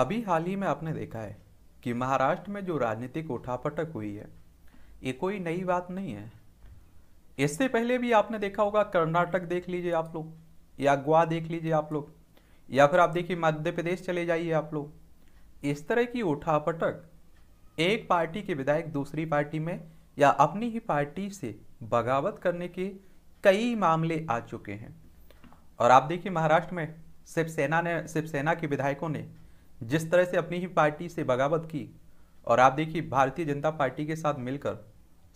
अभी हाल ही में आपने देखा है कि महाराष्ट्र में जो राजनीतिक उठापटक हुई है ये कोई नई बात नहीं है इससे पहले भी आपने देखा होगा कर्नाटक देख लीजिए आप लोग या गोवा देख लीजिए आप लोग या फिर आप देखिए मध्य प्रदेश चले जाइए आप लोग इस तरह की उठापटक एक पार्टी के विधायक दूसरी पार्टी में या अपनी ही पार्टी से बगावत करने के कई मामले आ चुके हैं और आप देखिए महाराष्ट्र में शिवसेना ने शिवसेना के विधायकों ने जिस तरह से अपनी ही पार्टी से बगावत की और आप देखिए भारतीय जनता पार्टी के साथ मिलकर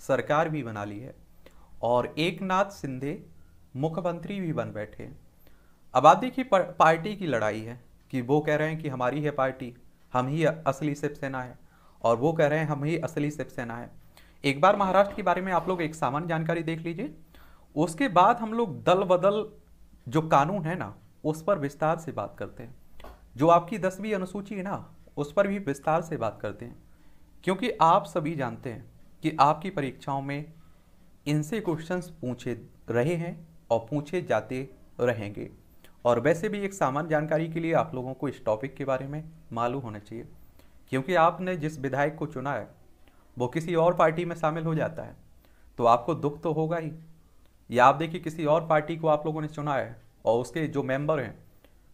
सरकार भी बना ली है और एक नाथ सिंधे मुख्यमंत्री भी बन बैठे हैं अब आप देखिए पार्टी की लड़ाई है कि वो कह रहे हैं कि हमारी है पार्टी हम ही असली शिवसेना है और वो कह रहे हैं हम ही असली शिवसेना है एक बार महाराष्ट्र के बारे में आप लोग एक सामान्य जानकारी देख लीजिए उसके बाद हम लोग दल बदल जो कानून है ना उस पर विस्तार से बात करते हैं जो आपकी दसवीं अनुसूची है ना उस पर भी विस्तार से बात करते हैं क्योंकि आप सभी जानते हैं कि आपकी परीक्षाओं में इनसे क्वेश्चंस पूछे रहे हैं और पूछे जाते रहेंगे और वैसे भी एक सामान्य जानकारी के लिए आप लोगों को इस टॉपिक के बारे में मालूम होना चाहिए क्योंकि आपने जिस विधायक को चुना है वो किसी और पार्टी में शामिल हो जाता है तो आपको दुख तो होगा ही या आप देखिए किसी और पार्टी को आप लोगों ने चुना है और उसके जो मेंबर हैं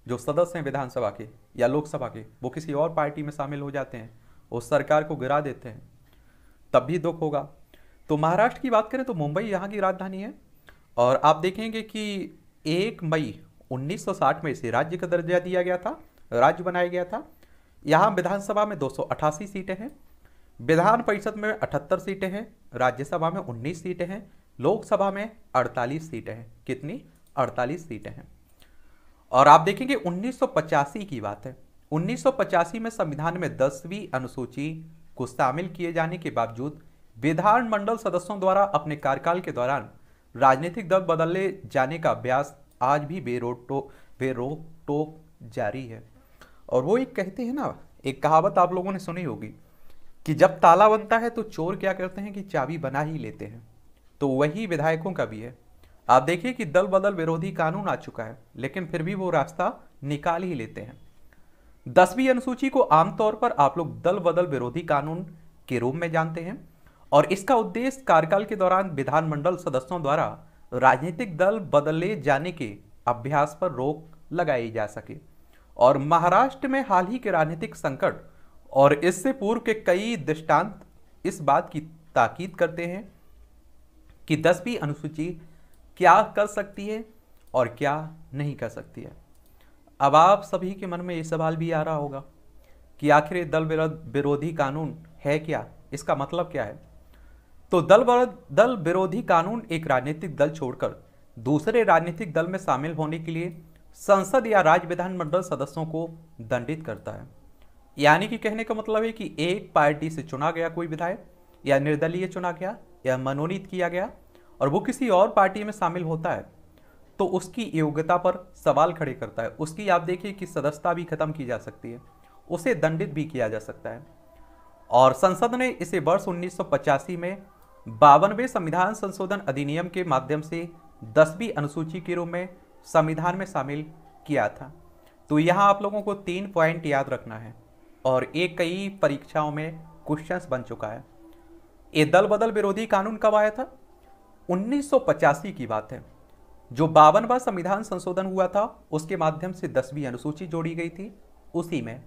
जो सदस्य हैं विधानसभा के या लोकसभा के वो किसी और पार्टी में शामिल हो जाते हैं और सरकार को गिरा देते हैं तब भी दुख होगा तो महाराष्ट्र की बात करें तो मुंबई यहाँ की राजधानी है और आप देखेंगे कि एक मई 1960 में इसे राज्य का दर्जा दिया गया था राज्य बनाया गया था यहाँ विधानसभा में दो सीटें हैं विधान परिषद में अठहत्तर सीटें हैं राज्यसभा में उन्नीस सीटें हैं लोकसभा में अड़तालीस सीटें हैं कितनी अड़तालीस सीटें हैं और आप देखेंगे उन्नीस की बात है उन्नीस में संविधान में दसवीं अनुसूची को शामिल किए जाने के बावजूद विधानमंडल सदस्यों द्वारा अपने कार्यकाल के दौरान राजनीतिक दल बदले जाने का अभ्यास आज भी बेरोटो टोक बेरोक टोक जारी है और वो एक कहते हैं ना एक कहावत आप लोगों ने सुनी होगी कि जब ताला बनता है तो चोर क्या करते हैं कि चाबी बना ही लेते हैं तो वही विधायकों का भी है आप देखिए कि दल बदल विरोधी कानून आ चुका है लेकिन फिर भी वो रास्ता निकाल ही लेते हैं दसवीं अनुसूची को आमतौर पर आप लोग दल बदल विरोधी कानून के रूप में जानते हैं और इसका उद्देश्य कार्यकाल के दौरान विधानमंडल सदस्यों द्वारा राजनीतिक दल बदले जाने के अभ्यास पर रोक लगाई जा सके और महाराष्ट्र में हाल ही के राजनीतिक संकट और इससे पूर्व के कई दृष्टांत इस बात की ताकीद करते हैं कि दसवीं अनुसूची क्या कर सकती है और क्या नहीं कर सकती है अब आप सभी के मन में ये सवाल भी आ रहा होगा कि आखिर दल विरोधी कानून है क्या इसका मतलब क्या है तो दल दल विरोधी कानून एक राजनीतिक दल छोड़कर दूसरे राजनीतिक दल में शामिल होने के लिए संसद या राज्य विधानमंडल सदस्यों को दंडित करता है यानी कि कहने का मतलब है कि एक पार्टी से चुना गया कोई विधायक या निर्दलीय चुना गया या मनोनीत किया गया और वो किसी और पार्टी में शामिल होता है तो उसकी योग्यता पर सवाल खड़े करता है उसकी आप देखिए कि सदस्यता भी खत्म की जा सकती है उसे दंडित भी किया जा सकता है और संसद ने इसे वर्ष उन्नीस में बावनवे संविधान संशोधन अधिनियम के माध्यम से दसवीं अनुसूची के रूप में संविधान में शामिल किया था तो यहाँ आप लोगों को तीन पॉइंट याद रखना है और ये कई परीक्षाओं में क्वेश्चंस बन चुका है ये दल बदल विरोधी कानून कब आया था 1985 की बात है जो बावनवा संविधान संशोधन हुआ था उसके माध्यम से दसवीं अनुसूची जोड़ी गई थी उसी में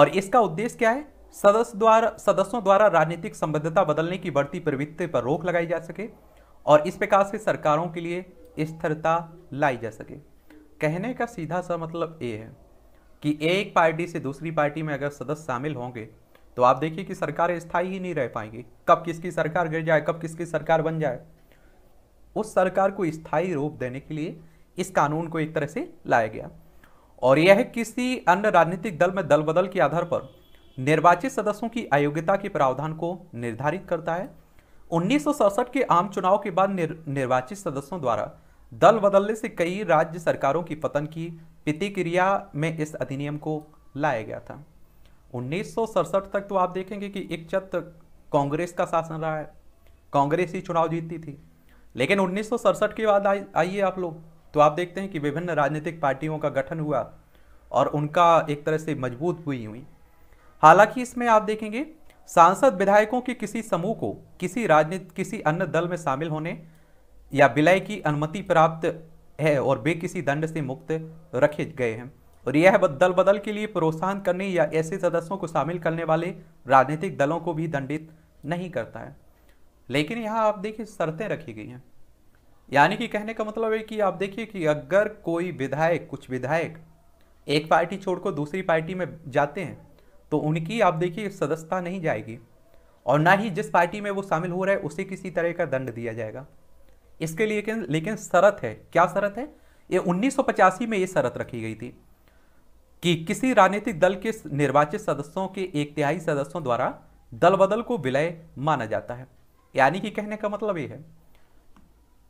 और इसका उद्देश्य क्या है सदस्य द्वारा सदस्यों द्वारा राजनीतिक संबद्धता बदलने की बढ़ती प्रवृत्ति पर रोक लगाई जा सके और इस प्रकार से सरकारों के लिए स्थिरता लाई जा सके कहने का सीधा सा मतलब ये है कि एक पार्टी से दूसरी पार्टी में अगर सदस्य शामिल होंगे तो आप देखिए कि सरकार स्थायी ही नहीं रह पाएंगी कब किसकी सरकार गिर जाए कब किसकी सरकार बन जाए उस सरकार को स्थायी रूप देने के लिए इस कानून को एक तरह से लाया गया और यह किसी अन्य राजनीतिक दल में दल बदल के आधार पर निर्वाचित सदस्यों की अयोग्यता के प्रावधान को निर्धारित करता है उन्नीस के आम चुनाव के बाद निर, निर्वाचित सदस्यों द्वारा दल बदलने से कई राज्य सरकारों की पतन की प्रतिक्रिया में इस अधिनियम को लाया गया था उन्नीस तक तो आप देखेंगे कि एक चत कांग्रेस का शासन रहा है कांग्रेस ही चुनाव जीतती थी लेकिन उन्नीस के बाद आइए आप लोग तो आप देखते हैं कि विभिन्न राजनीतिक पार्टियों का गठन हुआ और उनका एक तरह से मजबूत हुई हुई हालांकि इसमें आप देखेंगे सांसद विधायकों के किसी समूह को किसी राजनीति किसी अन्य दल में शामिल होने या विलय की अनुमति प्राप्त है और वे किसी दंड से मुक्त रखे गए हैं और यह दल बदल के लिए प्रोत्साहन करने या ऐसे सदस्यों को शामिल करने वाले राजनीतिक दलों को भी दंडित नहीं करता है लेकिन यहाँ आप देखिए शर्तें रखी गई हैं यानी कि कहने का मतलब है कि आप देखिए कि अगर कोई विधायक कुछ विधायक एक पार्टी छोड़कर दूसरी पार्टी में जाते हैं तो उनकी आप देखिए सदस्यता नहीं जाएगी और ना ही जिस पार्टी में वो शामिल हो रहा है उसे किसी तरह का दंड दिया जाएगा इसके लिए लेकिन, लेकिन शरत है क्या शरत है ये उन्नीस में ये शरत रखी गई थी कि किसी राजनीतिक दल के निर्वाचित सदस्यों के एक तिहाई सदस्यों द्वारा दल बदल को विलय माना जाता है यानी कि कहने का मतलब ये है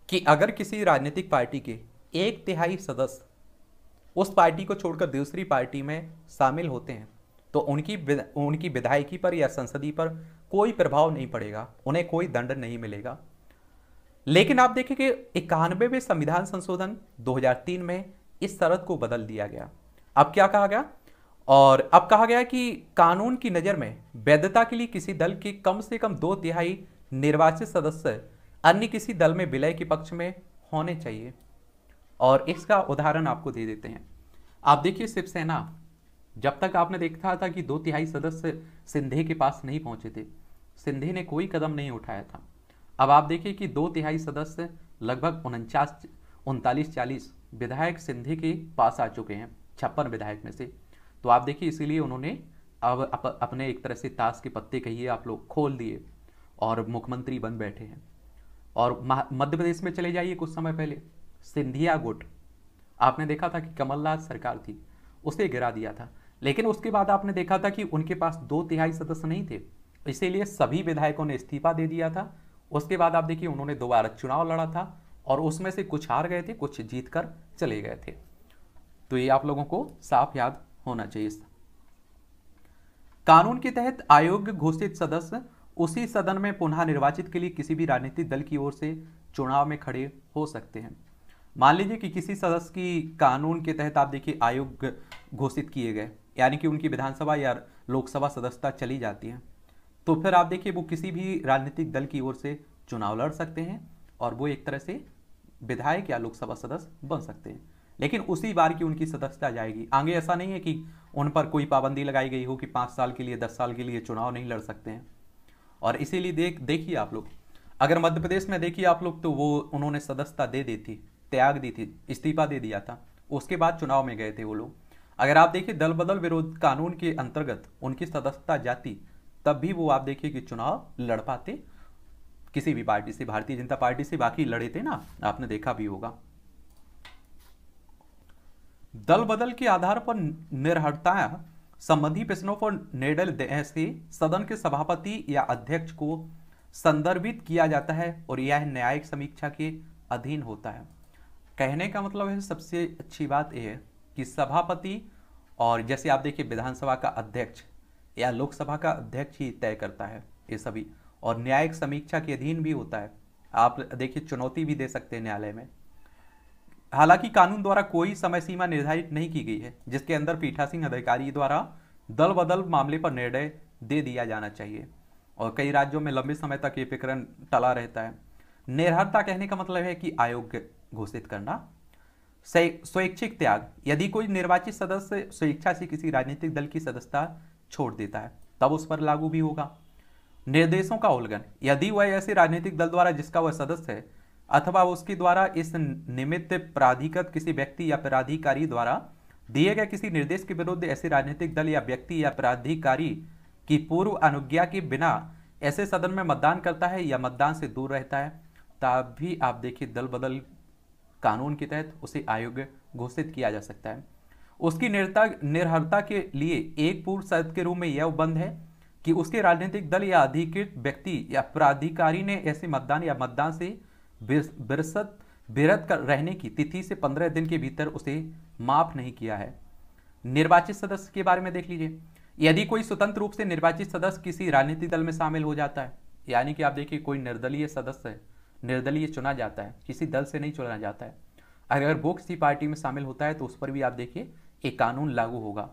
कि अगर किसी राजनीतिक पार्टी के एक तिहाई सदस्य उस पार्टी को छोड़कर दूसरी पार्टी में शामिल होते हैं तो उनकी उनकी विधायकी पर या संसदीय पर कोई प्रभाव नहीं पड़ेगा उन्हें कोई दंड नहीं मिलेगा लेकिन आप देखें कि इक्यानवेवें संविधान संशोधन 2003 में इस शरत को बदल दिया गया अब क्या कहा गया और अब कहा गया कि कानून की नज़र में वैधता के लिए किसी दल के कम से कम दो तिहाई निर्वाचित सदस्य अन्य किसी दल में विलय के पक्ष में होने चाहिए और इसका उदाहरण आपको दे देते हैं आप देखिए शिवसेना जब तक आपने देखा था कि दो तिहाई सदस्य सिंधे के पास नहीं पहुंचे थे सिंधे ने कोई कदम नहीं उठाया था अब आप देखिए कि दो तिहाई सदस्य लगभग उनचास उनतालीस चालीस विधायक सिंधे के पास आ चुके हैं छप्पन विधायक में से तो आप देखिए इसीलिए उन्होंने अब अप, अपने एक तरह से ताश के पत्ते कहिए आप लोग खोल दिए और मुख्यमंत्री बन बैठे हैं और मध्य प्रदेश में चले जाइए कुछ समय पहले सिंधिया गुट आपने देखा था कि कमलनाथ सरकार थी उसे गिरा दिया था लेकिन उसके बाद आपने देखा था कि उनके पास दो तिहाई सदस्य नहीं थे इसीलिए सभी विधायकों ने इस्तीफा दे दिया था उसके बाद आप देखिए उन्होंने दोबारा चुनाव लड़ा था और उसमें से कुछ हार गए थे कुछ जीत कर चले गए थे तो ये आप लोगों को साफ याद होना चाहिए कानून के तहत आयोग घोषित सदस्य उसी सदन में पुनः निर्वाचित के लिए किसी भी राजनीतिक दल की ओर से चुनाव में खड़े हो सकते हैं मान लीजिए कि किसी सदस्य की कानून के तहत आप देखिए आयोग घोषित किए गए यानी कि उनकी विधानसभा या लोकसभा सदस्यता चली जाती है तो फिर आप देखिए वो किसी भी राजनीतिक दल की ओर से चुनाव लड़ सकते हैं और वो एक तरह से विधायक या लोकसभा सदस्य बन सकते हैं लेकिन उसी बार की उनकी सदस्यता जाएगी आगे ऐसा नहीं है कि उन पर कोई पाबंदी लगाई गई हो कि पाँच साल के लिए दस साल के लिए चुनाव नहीं लड़ सकते हैं और इसीलिए देख देखिए आप लोग अगर मध्य प्रदेश में देखिए आप लोग तो वो उन्होंने सदस्यता दे दी थी त्याग दी थी इस्तीफा दे दिया था उसके बाद चुनाव में गए थे वो लोग अगर आप देखिए दल बदल विरोध कानून के अंतर्गत उनकी सदस्यता जाती तब भी वो आप देखिए कि चुनाव लड़ पाते किसी भी पार्टी से भारतीय जनता पार्टी से बाकी लड़े थे ना आपने देखा भी होगा दल बदल के आधार पर निर्हरता संबंधी प्रश्नों को निर्णय देने से सदन के सभापति या अध्यक्ष को संदर्भित किया जाता है और यह न्यायिक समीक्षा के अधीन होता है कहने का मतलब है सबसे अच्छी बात यह है कि सभापति और जैसे आप देखिए विधानसभा का अध्यक्ष या लोकसभा का अध्यक्ष ही तय करता है ये सभी और न्यायिक समीक्षा के अधीन भी होता है आप देखिए चुनौती भी दे सकते हैं न्यायालय में हालांकि कानून द्वारा कोई समय सीमा निर्धारित नहीं की गई है जिसके अंदर पीठासीन अधिकारी द्वारा दल बदल मामले पर निर्णय दे दिया जाना चाहिए और कई राज्यों में लंबे समय तक ये प्रकरण टला रहता है निर्हरता कहने का मतलब है कि आयोग घोषित करना स्वैच्छिक त्याग यदि कोई निर्वाचित सदस्य स्वेच्छा से किसी राजनीतिक दल की सदस्यता छोड़ देता है तब उस पर लागू भी होगा निर्देशों का उल्लंघन यदि वह ऐसे राजनीतिक दल द्वारा जिसका वह सदस्य है अथवा उसके द्वारा इस निमित्त प्राधिकृत किसी व्यक्ति या प्राधिकारी द्वारा दिए गए किसी निर्देश के विरुद्ध ऐसे राजनीतिक दल या व्यक्ति या प्राधिकारी की पूर्व अनुज्ञा के बिना ऐसे सदन में मतदान करता है या मतदान से दूर रहता है तब भी आप देखिए दल बदल कानून के तहत उसे आयोग घोषित किया जा सकता है उसकी निरता निर्हरता के लिए एक पूर्व शर्त के रूप में यह उपबंध है कि उसके राजनीतिक दल या अधिकृत व्यक्ति या प्राधिकारी ने ऐसे मतदान या मतदान से बिरसत बिरत कर रहने की तिथि से पंद्रह दिन के भीतर उसे माफ नहीं किया है निर्वाचित सदस्य के बारे में देख लीजिए यदि कोई स्वतंत्र रूप से निर्वाचित सदस्य किसी राजनीतिक दल में शामिल हो जाता है यानी कि आप देखिए कोई निर्दलीय सदस्य है निर्दलीय चुना जाता है किसी दल से नहीं चुना जाता है अगर वो किसी पार्टी में शामिल होता है तो उस पर भी आप देखिए एक कानून लागू होगा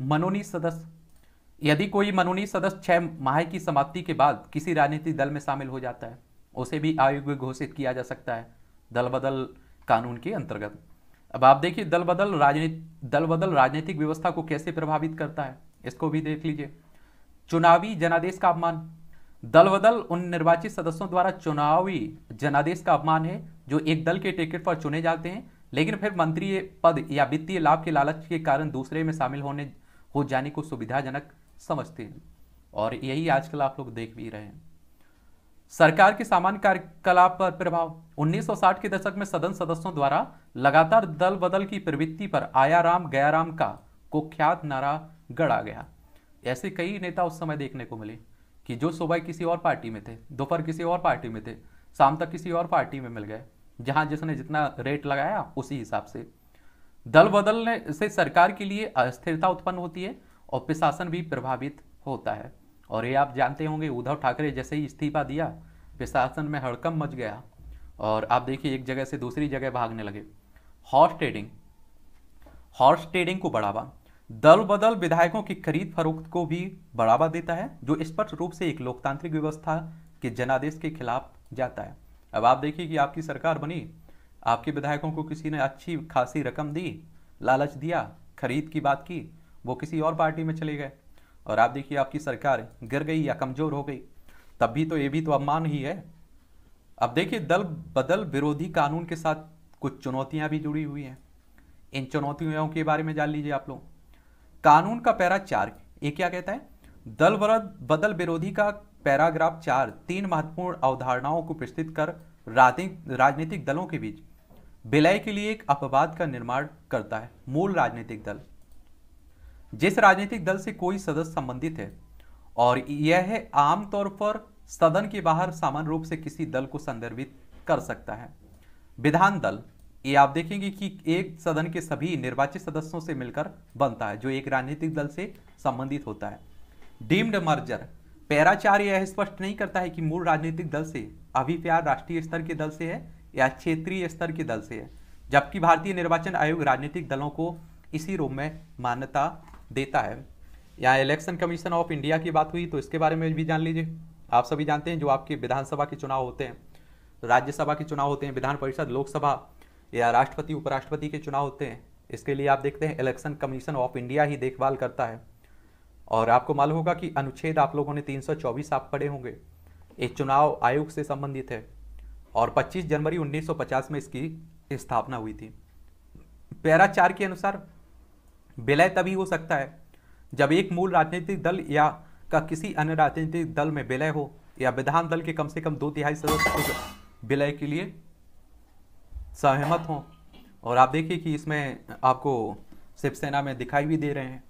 मनोनीत सदस्य यदि कोई मनोनीत सदस्य छह माह की समाप्ति के बाद किसी राजनीतिक दल में शामिल हो जाता है उसे भी अयोग्य घोषित किया जा सकता है दल बदल कानून के अंतर्गत अब आप देखिए दल बदल राजनीति दल बदल राजनीतिक व्यवस्था को कैसे प्रभावित करता है इसको भी देख लीजिए चुनावी जनादेश का अपमान दल बदल उन निर्वाचित सदस्यों द्वारा चुनावी जनादेश का अपमान है जो एक दल के टिकट पर चुने जाते हैं लेकिन फिर मंत्री पद या वित्तीय लाभ के लालच के कारण दूसरे में शामिल होने हो जाने को सुविधाजनक समझते हैं और यही आजकल आप लोग देख भी रहे हैं सरकार के सामान्य कार्यकलाप पर प्रभाव 1960 के दशक में सदन सदस्यों द्वारा लगातार दल बदल की प्रवृत्ति पर आया राम गया राम का कुख्यात नारा गढ़ा गया ऐसे कई नेता उस समय देखने को मिले कि जो सुबह किसी और पार्टी में थे दोपहर किसी और पार्टी में थे शाम तक किसी और पार्टी में मिल गए जहां जिसने जितना रेट लगाया उसी हिसाब से दल बदलने से सरकार के लिए अस्थिरता उत्पन्न होती है और प्रशासन भी प्रभावित होता है और ये आप जानते होंगे उद्धव ठाकरे जैसे ही इस्तीफा दिया प्रशासन में हड़कम मच गया और आप देखिए एक जगह से दूसरी जगह भागने लगे हॉर्स ट्रेडिंग हॉर्स ट्रेडिंग को बढ़ावा दल बदल विधायकों की खरीद फरोख्त को भी बढ़ावा देता है जो स्पष्ट रूप से एक लोकतांत्रिक व्यवस्था के जनादेश के खिलाफ जाता है अब आप देखिए कि आपकी सरकार बनी आपके विधायकों को किसी ने अच्छी खासी रकम दी लालच दिया खरीद की बात की वो किसी और पार्टी में चले गए और आप देखिए आपकी सरकार गिर गई या कमज़ोर हो गई तब भी तो ये भी तो अपमान ही है अब देखिए दल बदल विरोधी कानून के साथ कुछ चुनौतियां भी जुड़ी हुई हैं इन चुनौतियों के बारे में जान लीजिए आप लोग कानून का पैरा चार ये क्या कहता है दल बदल विरोधी का पैराग्राफ चार तीन महत्वपूर्ण अवधारणाओं को प्रस्तुत कर राजनीतिक दलों के बीच विलय के लिए एक अपवाद का निर्माण करता है मूल राजनीतिक दल जिस राजनीतिक दल से कोई सदस्य संबंधित है और यह आमतौर पर सदन के बाहर सामान्य रूप से किसी दल को संदर्भित कर सकता है विधान दल ये आप देखेंगे कि एक सदन के सभी निर्वाचित सदस्यों से मिलकर बनता है जो एक राजनीतिक दल से संबंधित होता है डीम्ड मर्जर पैराचार्य यह स्पष्ट नहीं करता है कि मूल राजनीतिक दल से प्यार राष्ट्रीय स्तर के दल से है या क्षेत्रीय स्तर के दल से है जबकि भारतीय निर्वाचन आयोग राजनीतिक दलों को इसी रूप में मान्यता देता है यहाँ इलेक्शन कमीशन ऑफ इंडिया की बात हुई तो इसके बारे में भी जान लीजिए आप सभी जानते हैं जो आपके विधानसभा के चुनाव होते हैं राज्यसभा के चुनाव होते हैं विधान परिषद लोकसभा या राष्ट्रपति उपराष्ट्रपति के चुनाव होते हैं इसके लिए आप देखते हैं इलेक्शन कमीशन ऑफ इंडिया ही देखभाल करता है और आपको मालूम होगा कि अनुच्छेद आप लोगों ने 324 आप पढ़े होंगे एक चुनाव आयोग से संबंधित है और 25 जनवरी 1950 में इसकी स्थापना हुई थी पैरा चार के अनुसार विलय तभी हो सकता है जब एक मूल राजनीतिक दल या का किसी अन्य राजनीतिक दल में विलय हो या विधान दल के कम से कम दो तिहाई सदस्य विलय के लिए सहमत हों और आप देखिए कि इसमें आपको शिवसेना में दिखाई भी दे रहे हैं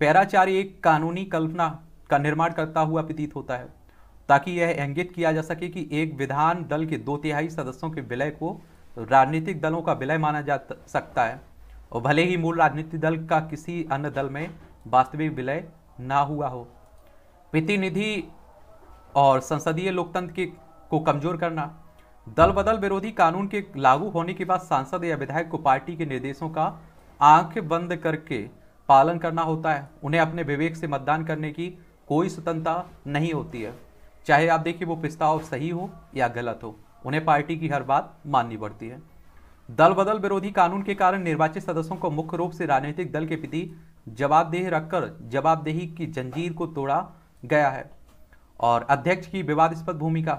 पैराचार्य एक कानूनी कल्पना का निर्माण करता हुआ प्रतीत होता है ताकि यह इंगित किया जा सके कि एक विधान दल के दो तिहाई सदस्यों के विलय को राजनीतिक दलों का विलय माना जा सकता है और भले ही मूल राजनीतिक दल का किसी अन्य दल में वास्तविक विलय ना हुआ हो प्रतिनिधि और संसदीय लोकतंत्र के को कमजोर करना दल बदल विरोधी कानून के लागू होने के बाद सांसद या विधायक को पार्टी के निर्देशों का आंख बंद करके पालन करना होता है उन्हें अपने विवेक से मतदान करने की कोई स्वतंत्रता नहीं होती है चाहे आप देखिए वो प्रस्ताव सही हो या गलत हो उन्हें पार्टी की हर बात माननी पड़ती है दल बदल विरोधी कानून के कारण निर्वाचित सदस्यों को मुख्य रूप से राजनीतिक दल के प्रति जवाबदेह रखकर जवाबदेही की जंजीर को तोड़ा गया है और अध्यक्ष की विवादस्पद भूमिका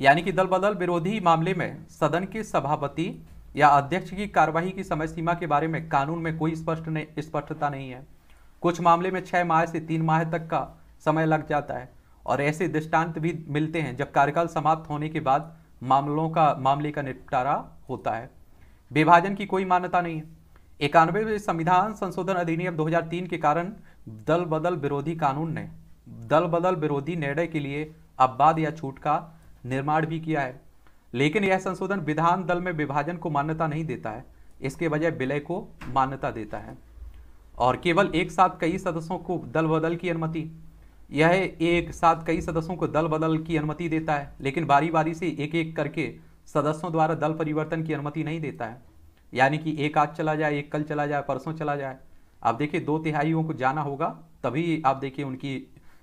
यानी कि दल बदल विरोधी मामले में सदन के सभापति या अध्यक्ष की कार्यवाही की समय सीमा के बारे में कानून में कोई स्पष्ट नहीं स्पष्टता नहीं है कुछ मामले में छः माह से तीन माह तक का समय लग जाता है और ऐसे दृष्टांत भी मिलते हैं जब कार्यकाल समाप्त होने के बाद मामलों का मामले का निपटारा होता है विभाजन की कोई मान्यता नहीं है इक्यानवे संविधान संशोधन अधिनियम 2003 के कारण दल बदल विरोधी कानून ने दल बदल विरोधी निर्णय के लिए अपवाद या छूट का निर्माण भी किया है लेकिन यह संशोधन विधान दल में विभाजन को मान्यता नहीं देता है इसके बजाय विलय को मान्यता देता है और केवल एक साथ कई सदस्यों को दल बदल की अनुमति यह एक साथ कई सदस्यों को दल बदल की अनुमति देता है लेकिन बारी बारी से एक एक करके सदस्यों द्वारा दल परिवर्तन की अनुमति नहीं देता है यानी कि एक आज चला जाए एक कल चला जाए परसों चला जाए आप देखिए दो तिहाइयों को जाना होगा तभी आप देखिए उनकी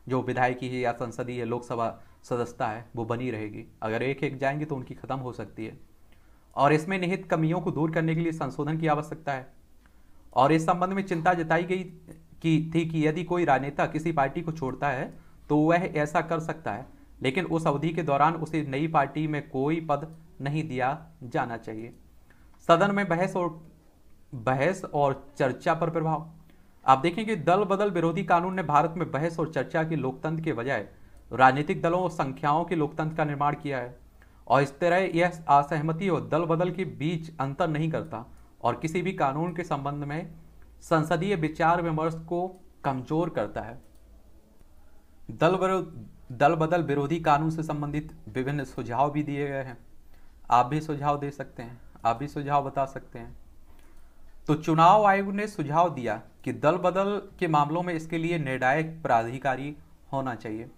जो विधायकी है या संसदीय लोकसभा सदस्यता है वो बनी रहेगी अगर एक एक जाएंगे तो उनकी खत्म हो सकती है और इसमें निहित कमियों को दूर करने के लिए संशोधन की आवश्यकता है और इस संबंध में चिंता जताई गई कि थी कि यदि कोई राजनेता किसी पार्टी को छोड़ता है तो वह ऐसा कर सकता है लेकिन उस अवधि के दौरान उसे नई पार्टी में कोई पद नहीं दिया जाना चाहिए सदन में बहस और बहस और चर्चा पर प्रभाव आप देखें कि दल बदल विरोधी कानून ने भारत में बहस और चर्चा की लोकतंत्र के बजाय राजनीतिक दलों और संख्याओं के लोकतंत्र का निर्माण किया है और इस तरह यह असहमति और दल बदल के बीच अंतर नहीं करता और किसी भी कानून के संबंध में संसदीय विचार विमर्श को कमजोर करता है दल दल बदल विरोधी कानून से संबंधित विभिन्न सुझाव भी दिए गए हैं आप भी सुझाव दे सकते हैं आप भी सुझाव बता सकते हैं तो चुनाव आयोग ने सुझाव दिया कि दल बदल के मामलों में इसके लिए निर्णायक प्राधिकारी होना चाहिए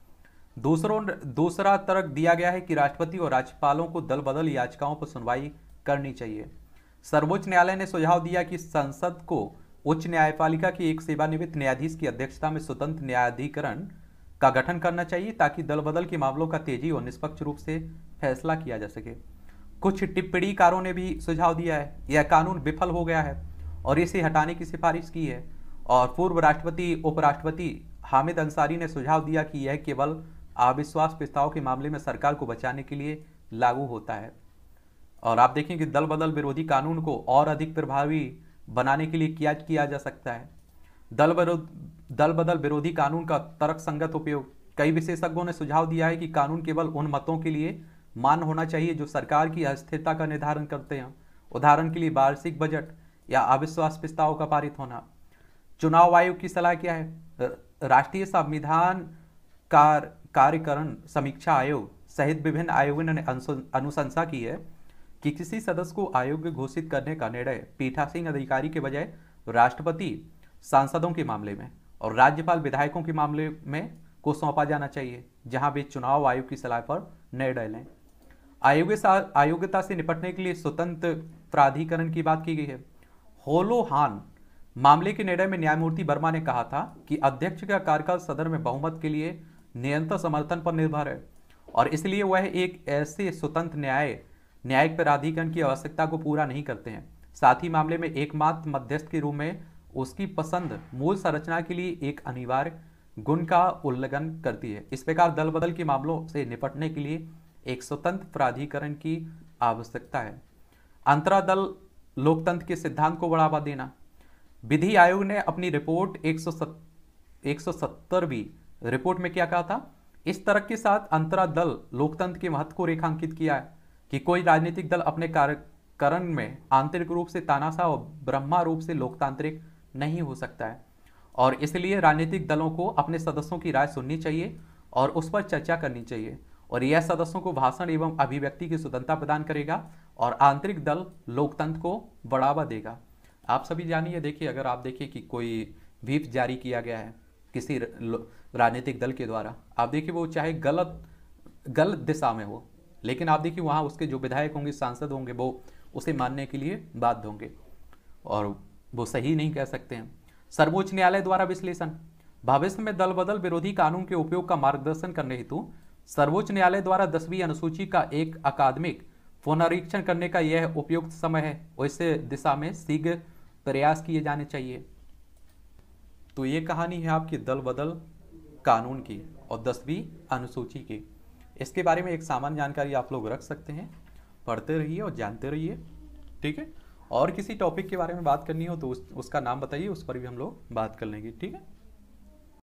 दूसरों दूसरा तर्क दिया गया है कि राष्ट्रपति और राज्यपालों को दल बदल याचिकाओं पर सुनवाई करनी चाहिए सर्वोच्च न्यायालय ने सुझाव दिया कि संसद को उच्च न्यायपालिका की एक सेवानिवृत्त न्यायाधीश की अध्यक्षता में स्वतंत्र न्यायाधिकरण का गठन करना चाहिए ताकि दल बदल के मामलों का तेजी और निष्पक्ष रूप से फैसला किया जा सके कुछ टिप्पणीकारों ने भी सुझाव दिया है यह कानून विफल हो गया है और इसे हटाने की सिफारिश की है और पूर्व राष्ट्रपति उपराष्ट्रपति हामिद अंसारी ने सुझाव दिया कि यह केवल अविश्वास प्रस्ताव के मामले में सरकार को बचाने के लिए लागू होता है और आप देखें कि दल बदल विरोधी कानून को और अधिक प्रभावी बनाने के लिए क्या किया जा सकता है दल विरोध दल बदल विरोधी कानून का तर्क संगत उपयोग कई विशेषज्ञों ने सुझाव दिया है कि कानून केवल उन मतों के लिए मान होना चाहिए जो सरकार की अस्थिरता का निर्धारण करते हैं उदाहरण के लिए वार्षिक बजट या अविश्वास प्रस्ताव का पारित होना चुनाव आयोग की सलाह क्या है राष्ट्रीय संविधान कार कार्यकरण समीक्षा आयोग सहित विभिन्न आयोगों ने अनुशंसा की है कि किसी सदस्य को आयोग घोषित करने का निर्णय पीठासीन अधिकारी के बजाय राष्ट्रपति सांसदों के मामले में और राज्यपाल विधायकों के मामले में को सौंपा जाना चाहिए जहां वे चुनाव आयोग की सलाह पर निर्णय लें अयोग्य अयोग्यता से निपटने के लिए स्वतंत्र प्राधिकरण की बात की गई है होलोहान मामले के निर्णय में न्यायमूर्ति वर्मा ने कहा था कि अध्यक्ष का कार्यकाल सदन में बहुमत के लिए निरंतर समर्थन पर निर्भर है और इसलिए वह एक ऐसे स्वतंत्र न्याय न्यायिक प्राधिकरण की आवश्यकता को पूरा नहीं करते हैं साथ ही मामले में एकमात्र मध्यस्थ के रूप में उसकी पसंद मूल संरचना के लिए एक अनिवार्य गुण का उल्लंघन करती है इस प्रकार दल बदल के मामलों से निपटने के लिए एक स्वतंत्र प्राधिकरण की आवश्यकता है अंतरादल लोकतंत्र के सिद्धांत को बढ़ावा देना विधि आयोग ने अपनी रिपोर्ट एक सौ सत्तरवीं रिपोर्ट में क्या कहा था इस तरह के साथ अंतरादल लोकतंत्र के महत्व को रेखांकित किया है कि कोई राजनीतिक दल अपने कार्यकरण में आंतरिक रूप से तानाशाह और ब्रह्मा रूप से लोकतांत्रिक नहीं हो सकता है और इसलिए राजनीतिक दलों को अपने सदस्यों की राय सुननी चाहिए और उस पर चर्चा करनी चाहिए और यह सदस्यों को भाषण एवं अभिव्यक्ति की स्वतंत्रता प्रदान करेगा और आंतरिक दल लोकतंत्र को बढ़ावा देगा आप सभी जानिए देखिए अगर आप देखिए कि कोई व्हीप जारी किया गया है किसी राजनीतिक दल के द्वारा आप देखिए वो चाहे गलत गलत दिशा में हो लेकिन आप देखिए वहाँ उसके जो विधायक होंगे सांसद होंगे वो उसे मानने के लिए बाध्य होंगे और वो सही नहीं कह सकते हैं सर्वोच्च न्यायालय द्वारा विश्लेषण भविष्य में दल बदल विरोधी कानून के उपयोग का मार्गदर्शन करने हेतु सर्वोच्च न्यायालय द्वारा दसवीं अनुसूची का एक अकादमिक पुनरीक्षण करने का यह उपयुक्त समय है और इस दिशा में शीघ्र प्रयास किए जाने चाहिए तो ये कहानी है आपकी दल बदल कानून की और दसवीं अनुसूची की इसके बारे में एक सामान्य जानकारी आप लोग रख सकते हैं पढ़ते रहिए और जानते रहिए ठीक है और किसी टॉपिक के बारे में बात करनी हो तो उस, उसका नाम बताइए उस पर भी हम लोग बात कर लेंगे ठीक है